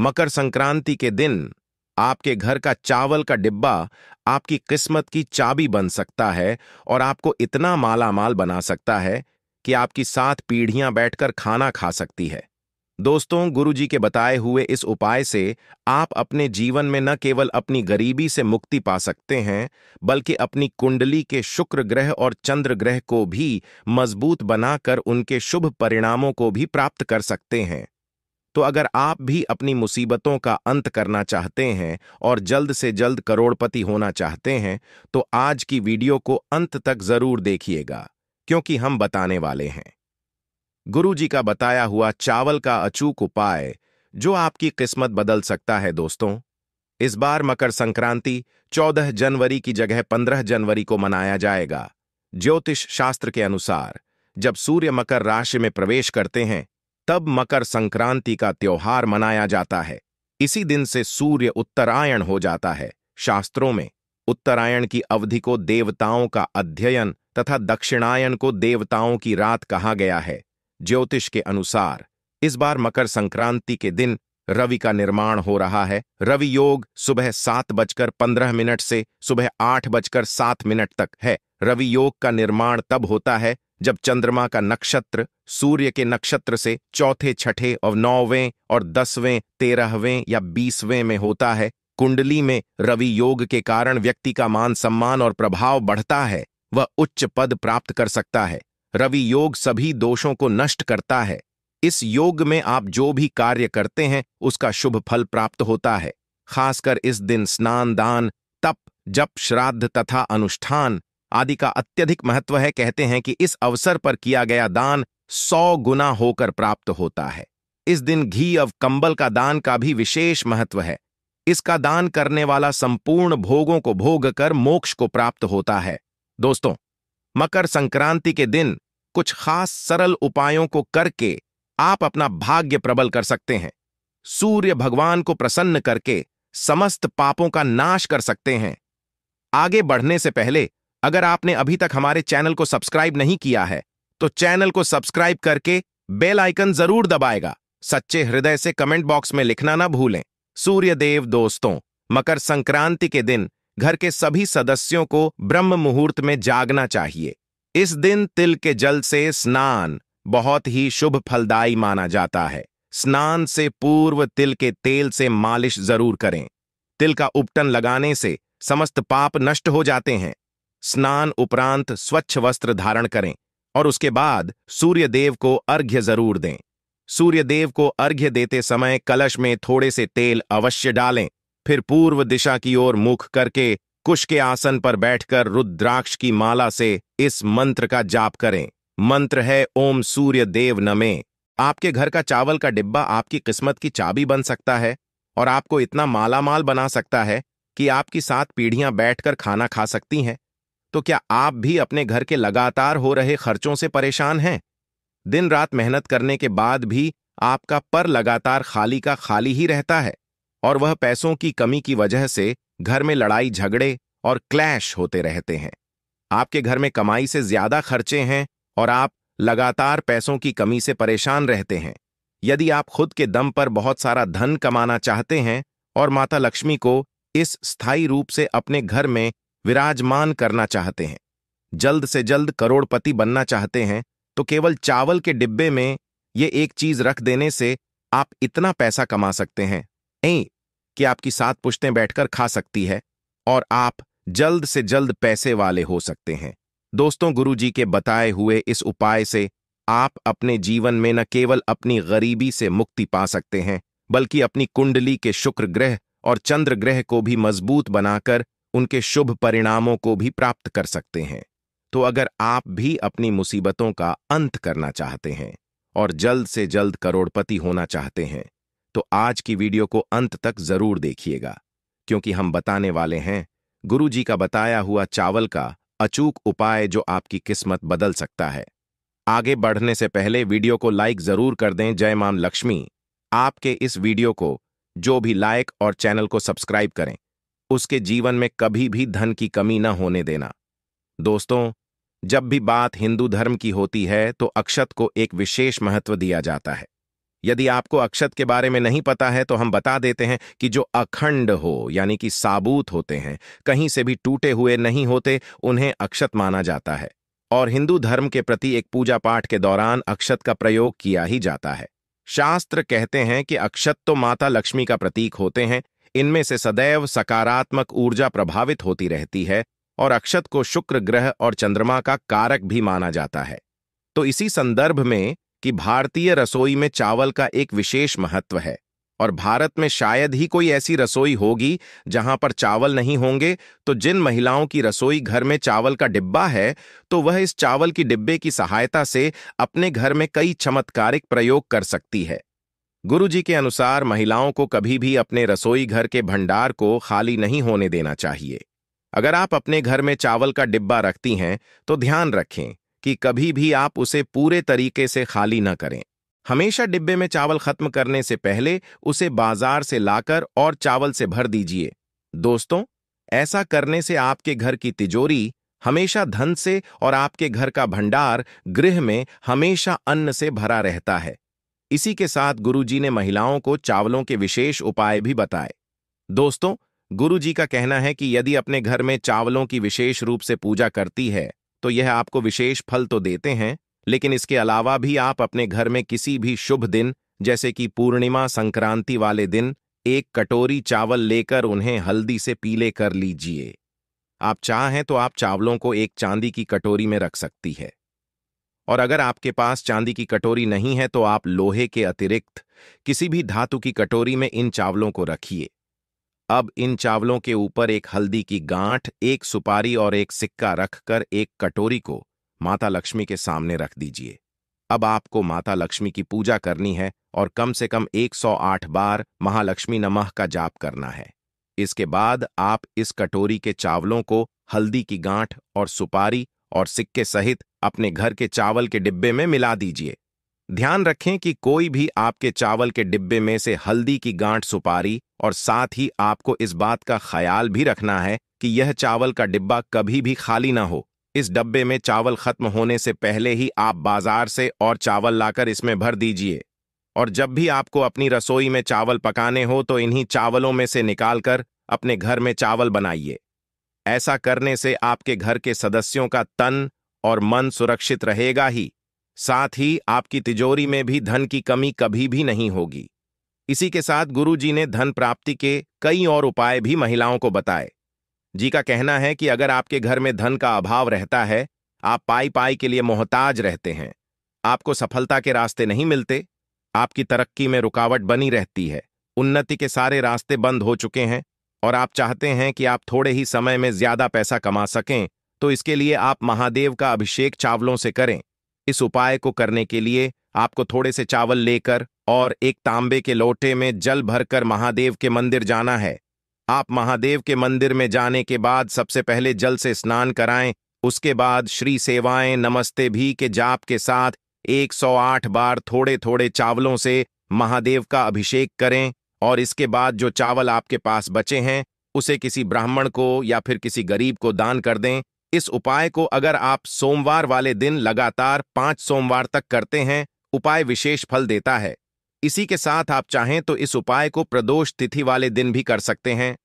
मकर संक्रांति के दिन आपके घर का चावल का डिब्बा आपकी किस्मत की चाबी बन सकता है और आपको इतना मालामाल बना सकता है कि आपकी सात पीढ़ियां बैठकर खाना खा सकती है दोस्तों गुरुजी के बताए हुए इस उपाय से आप अपने जीवन में न केवल अपनी गरीबी से मुक्ति पा सकते हैं बल्कि अपनी कुंडली के शुक्र ग्रह और चंद्र ग्रह को भी मजबूत बनाकर उनके शुभ परिणामों को भी प्राप्त कर सकते हैं तो अगर आप भी अपनी मुसीबतों का अंत करना चाहते हैं और जल्द से जल्द करोड़पति होना चाहते हैं तो आज की वीडियो को अंत तक जरूर देखिएगा क्योंकि हम बताने वाले हैं गुरुजी का बताया हुआ चावल का अचूक उपाय जो आपकी किस्मत बदल सकता है दोस्तों इस बार मकर संक्रांति 14 जनवरी की जगह 15 जनवरी को मनाया जाएगा ज्योतिष शास्त्र के अनुसार जब सूर्य मकर राशि में प्रवेश करते हैं तब मकर संक्रांति का त्योहार मनाया जाता है इसी दिन से सूर्य उत्तरायण हो जाता है शास्त्रों में उत्तरायण की अवधि को देवताओं का अध्ययन तथा दक्षिणायन को देवताओं की रात कहा गया है ज्योतिष के अनुसार इस बार मकर संक्रांति के दिन रवि का निर्माण हो रहा है रवि योग सुबह सात बजकर पंद्रह मिनट से सुबह आठ बजकर सात मिनट तक है रवि योग का निर्माण तब होता है जब चंद्रमा का नक्षत्र सूर्य के नक्षत्र से चौथे छठे और नौवें और दसवें तेरहवें या बीसवें में होता है कुंडली में रवि योग के कारण व्यक्ति का मान सम्मान और प्रभाव बढ़ता है वह उच्च पद प्राप्त कर सकता है रवि योग सभी दोषों को नष्ट करता है इस योग में आप जो भी कार्य करते हैं उसका शुभ फल प्राप्त होता है खासकर इस दिन स्नान दान तप जप श्राद्ध तथा अनुष्ठान आदि का अत्यधिक महत्व है कहते हैं कि इस अवसर पर किया गया दान सौ गुना होकर प्राप्त होता है इस दिन घी अव कंबल का दान का भी विशेष महत्व है इसका दान करने वाला संपूर्ण भोगों को भोग कर मोक्ष को प्राप्त होता है दोस्तों मकर संक्रांति के दिन कुछ खास सरल उपायों को करके आप अपना भाग्य प्रबल कर सकते हैं सूर्य भगवान को प्रसन्न करके समस्त पापों का नाश कर सकते हैं आगे बढ़ने से पहले अगर आपने अभी तक हमारे चैनल को सब्सक्राइब नहीं किया है तो चैनल को सब्सक्राइब करके बेल आइकन जरूर दबाएगा सच्चे हृदय से कमेंट बॉक्स में लिखना ना भूलें सूर्यदेव दोस्तों मकर संक्रांति के दिन घर के सभी सदस्यों को ब्रह्म मुहूर्त में जागना चाहिए इस दिन तिल के जल से स्नान बहुत ही शुभ फलदायी माना जाता है स्नान से पूर्व तिल के तेल से मालिश जरूर करें तिल का उपटन लगाने से समस्त पाप नष्ट हो जाते हैं स्नान उपरांत स्वच्छ वस्त्र धारण करें और उसके बाद सूर्य देव को अर्घ्य जरूर दें सूर्य देव को अर्घ्य देते समय कलश में थोड़े से तेल अवश्य डालें फिर पूर्व दिशा की ओर मुख करके कुश के आसन पर बैठकर रुद्राक्ष की माला से इस मंत्र का जाप करें मंत्र है ओम सूर्य देव नमे आपके घर का चावल का डिब्बा आपकी किस्मत की चाबी बन सकता है और आपको इतना मालामाल बना सकता है कि आपकी सात पीढ़ियां बैठकर खाना खा सकती हैं तो क्या आप भी अपने घर के लगातार हो रहे खर्चों से परेशान हैं दिन रात मेहनत करने के बाद भी आपका पर लगातार खाली का खाली ही रहता है और वह पैसों की कमी की वजह से घर में लड़ाई झगड़े और क्लैश होते रहते हैं आपके घर में कमाई से ज्यादा खर्चे हैं और आप लगातार पैसों की कमी से परेशान रहते हैं यदि आप खुद के दम पर बहुत सारा धन कमाना चाहते हैं और माता लक्ष्मी को इस स्थायी रूप से अपने घर में विराजमान करना चाहते हैं जल्द से जल्द करोड़पति बनना चाहते हैं तो केवल चावल के डिब्बे में ये एक चीज रख देने से आप इतना पैसा कमा सकते हैं ऐ कि आपकी सात पुश्तें बैठकर खा सकती है और आप जल्द से जल्द पैसे वाले हो सकते हैं दोस्तों गुरुजी के बताए हुए इस उपाय से आप अपने जीवन में न केवल अपनी गरीबी से मुक्ति पा सकते हैं बल्कि अपनी कुंडली के शुक्र ग्रह और चंद्र ग्रह को भी मजबूत बनाकर उनके शुभ परिणामों को भी प्राप्त कर सकते हैं तो अगर आप भी अपनी मुसीबतों का अंत करना चाहते हैं और जल्द से जल्द करोड़पति होना चाहते हैं तो आज की वीडियो को अंत तक जरूर देखिएगा क्योंकि हम बताने वाले हैं गुरु जी का बताया हुआ चावल का अचूक उपाय जो आपकी किस्मत बदल सकता है आगे बढ़ने से पहले वीडियो को लाइक जरूर कर दें जय माम लक्ष्मी आपके इस वीडियो को जो भी लाइक और चैनल को सब्सक्राइब करें उसके जीवन में कभी भी धन की कमी न होने देना दोस्तों जब भी बात हिंदू धर्म की होती है तो अक्षत को एक विशेष महत्व दिया जाता है यदि आपको अक्षत के बारे में नहीं पता है तो हम बता देते हैं कि जो अखंड हो यानी कि साबूत होते हैं कहीं से भी टूटे हुए नहीं होते उन्हें अक्षत माना जाता है और हिंदू धर्म के प्रति एक पूजा पाठ के दौरान अक्षत का प्रयोग किया ही जाता है शास्त्र कहते हैं कि अक्षत तो माता लक्ष्मी का प्रतीक होते हैं इनमें से सदैव सकारात्मक ऊर्जा प्रभावित होती रहती है और अक्षत को शुक्र ग्रह और चंद्रमा का कारक भी माना जाता है तो इसी संदर्भ में कि भारतीय रसोई में चावल का एक विशेष महत्व है और भारत में शायद ही कोई ऐसी रसोई होगी जहां पर चावल नहीं होंगे तो जिन महिलाओं की रसोई घर में चावल का डिब्बा है तो वह इस चावल की डिब्बे की सहायता से अपने घर में कई चमत्कारिक प्रयोग कर सकती है गुरुजी के अनुसार महिलाओं को कभी भी अपने रसोई घर के भंडार को खाली नहीं होने देना चाहिए अगर आप अपने घर में चावल का डिब्बा रखती हैं तो ध्यान रखें कि कभी भी आप उसे पूरे तरीके से खाली न करें हमेशा डिब्बे में चावल खत्म करने से पहले उसे बाजार से लाकर और चावल से भर दीजिए दोस्तों ऐसा करने से आपके घर की तिजोरी हमेशा धन से और आपके घर का भंडार गृह में हमेशा अन्न से भरा रहता है इसी के साथ गुरुजी ने महिलाओं को चावलों के विशेष उपाय भी बताए दोस्तों गुरुजी का कहना है कि यदि अपने घर में चावलों की विशेष रूप से पूजा करती है तो यह आपको विशेष फल तो देते हैं लेकिन इसके अलावा भी आप अपने घर में किसी भी शुभ दिन जैसे कि पूर्णिमा संक्रांति वाले दिन एक कटोरी चावल लेकर उन्हें हल्दी से पीले कर लीजिए आप चाहें तो आप चावलों को एक चांदी की कटोरी में रख सकती है और अगर आपके पास चांदी की कटोरी नहीं है तो आप लोहे के अतिरिक्त किसी भी धातु की कटोरी में इन चावलों को रखिए अब इन चावलों के ऊपर एक हल्दी की गांठ एक सुपारी और एक सिक्का रखकर एक कटोरी को माता लक्ष्मी के सामने रख दीजिए अब आपको माता लक्ष्मी की पूजा करनी है और कम से कम 108 बार महालक्ष्मी नमः का जाप करना है इसके बाद आप इस कटोरी के चावलों को हल्दी की गांठ और सुपारी और सिक्के सहित अपने घर के चावल के डिब्बे में मिला दीजिए ध्यान रखें कि कोई भी आपके चावल के डिब्बे में से हल्दी की गांठ सुपारी और साथ ही आपको इस बात का ख्याल भी रखना है कि यह चावल का डिब्बा कभी भी खाली ना हो इस डब्बे में चावल खत्म होने से पहले ही आप बाजार से और चावल लाकर इसमें भर दीजिए और जब भी आपको अपनी रसोई में चावल पकाने हो तो इन्हीं चावलों में से निकालकर अपने घर में चावल बनाइए ऐसा करने से आपके घर के सदस्यों का तन और मन सुरक्षित रहेगा ही साथ ही आपकी तिजोरी में भी धन की कमी कभी भी नहीं होगी इसी के साथ गुरु जी ने धन प्राप्ति के कई और उपाय भी महिलाओं को बताए जी का कहना है कि अगर आपके घर में धन का अभाव रहता है आप पाई पाई के लिए मोहताज रहते हैं आपको सफलता के रास्ते नहीं मिलते आपकी तरक्की में रुकावट बनी रहती है उन्नति के सारे रास्ते बंद हो चुके हैं और आप चाहते हैं कि आप थोड़े ही समय में ज्यादा पैसा कमा सकें तो इसके लिए आप महादेव का अभिषेक चावलों से करें इस उपाय को करने के लिए आपको थोड़े से चावल लेकर और एक तांबे के लोटे में जल भरकर महादेव के मंदिर जाना है आप महादेव के मंदिर में जाने के बाद सबसे पहले जल से स्नान कराएं उसके बाद श्री सेवाएं नमस्ते भी के जाप के साथ 108 बार थोड़े थोड़े चावलों से महादेव का अभिषेक करें और इसके बाद जो चावल आपके पास बचे हैं उसे किसी ब्राह्मण को या फिर किसी गरीब को दान कर दें इस उपाय को अगर आप सोमवार वाले दिन लगातार पांच सोमवार तक करते हैं उपाय विशेष फल देता है इसी के साथ आप चाहें तो इस उपाय को प्रदोष तिथि वाले दिन भी कर सकते हैं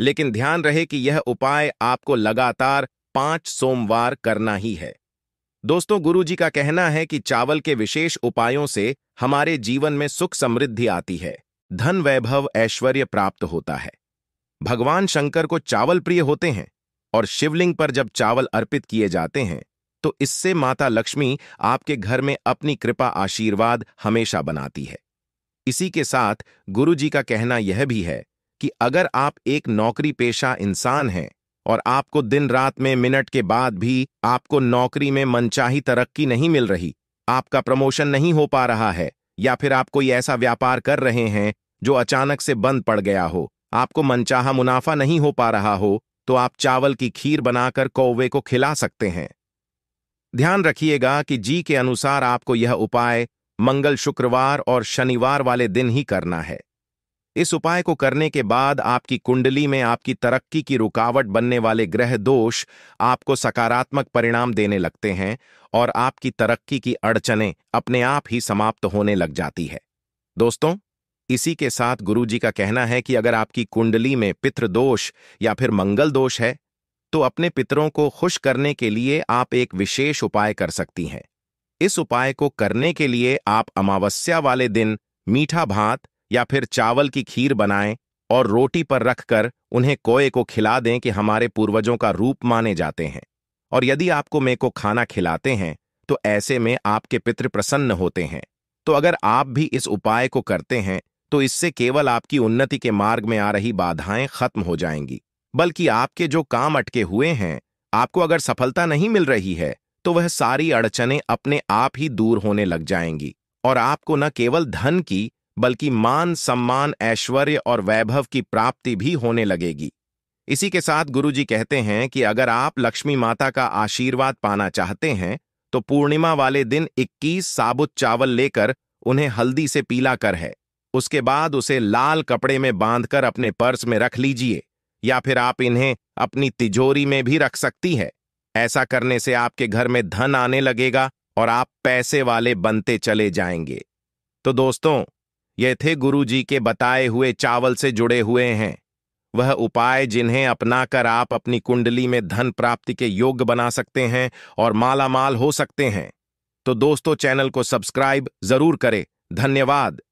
लेकिन ध्यान रहे कि यह उपाय आपको लगातार पांच सोमवार करना ही है दोस्तों गुरुजी का कहना है कि चावल के विशेष उपायों से हमारे जीवन में सुख समृद्धि आती है धन वैभव ऐश्वर्य प्राप्त होता है भगवान शंकर को चावल प्रिय होते हैं और शिवलिंग पर जब चावल अर्पित किए जाते हैं तो इससे माता लक्ष्मी आपके घर में अपनी कृपा आशीर्वाद हमेशा बनाती है इसी के साथ गुरु जी का कहना यह भी है कि अगर आप एक नौकरी पेशा इंसान हैं और आपको दिन रात में मिनट के बाद भी आपको नौकरी में मनचाही तरक्की नहीं मिल रही आपका प्रमोशन नहीं हो पा रहा है या फिर आप कोई ऐसा व्यापार कर रहे हैं जो अचानक से बंद पड़ गया हो आपको मनचाहा मुनाफा नहीं हो पा रहा हो तो आप चावल की खीर बनाकर कौवे को खिला सकते हैं ध्यान रखिएगा कि जी के अनुसार आपको यह उपाय मंगल शुक्रवार और शनिवार वाले दिन ही करना है इस उपाय को करने के बाद आपकी कुंडली में आपकी तरक्की की रुकावट बनने वाले ग्रह दोष आपको सकारात्मक परिणाम देने लगते हैं और आपकी तरक्की की अड़चने अपने आप ही समाप्त होने लग जाती है दोस्तों इसी के साथ जी का कहना है कि अगर आपकी कुंडली में पित्र दोष या फिर मंगल दोष है तो अपने पितरों को खुश करने के लिए आप एक विशेष उपाय कर सकती हैं इस उपाय को करने के लिए आप अमावस्या वाले दिन मीठा भात या फिर चावल की खीर बनाएं और रोटी पर रखकर उन्हें कोए को खिला दें कि हमारे पूर्वजों का रूप माने जाते हैं और यदि आपको मे को खाना खिलाते हैं तो ऐसे में आपके पितृ प्रसन्न होते हैं तो अगर आप भी इस उपाय को करते हैं तो इससे केवल आपकी उन्नति के मार्ग में आ रही बाधाएं खत्म हो जाएंगी बल्कि आपके जो काम अटके हुए हैं आपको अगर सफलता नहीं मिल रही है तो वह सारी अड़चने अपने आप ही दूर होने लग जाएंगी और आपको न केवल धन की बल्कि मान सम्मान ऐश्वर्य और वैभव की प्राप्ति भी होने लगेगी इसी के साथ गुरुजी कहते हैं कि अगर आप लक्ष्मी माता का आशीर्वाद पाना चाहते हैं तो पूर्णिमा वाले दिन 21 साबुत चावल लेकर उन्हें हल्दी से पीला कर है उसके बाद उसे लाल कपड़े में बांधकर अपने पर्स में रख लीजिए या फिर आप इन्हें अपनी तिजोरी में भी रख सकती है ऐसा करने से आपके घर में धन आने लगेगा और आप पैसे वाले बनते चले जाएंगे तो दोस्तों ये थे गुरुजी के बताए हुए चावल से जुड़े हुए हैं वह उपाय जिन्हें अपनाकर आप अपनी कुंडली में धन प्राप्ति के योग्य बना सकते हैं और मालामाल हो सकते हैं तो दोस्तों चैनल को सब्सक्राइब जरूर करें धन्यवाद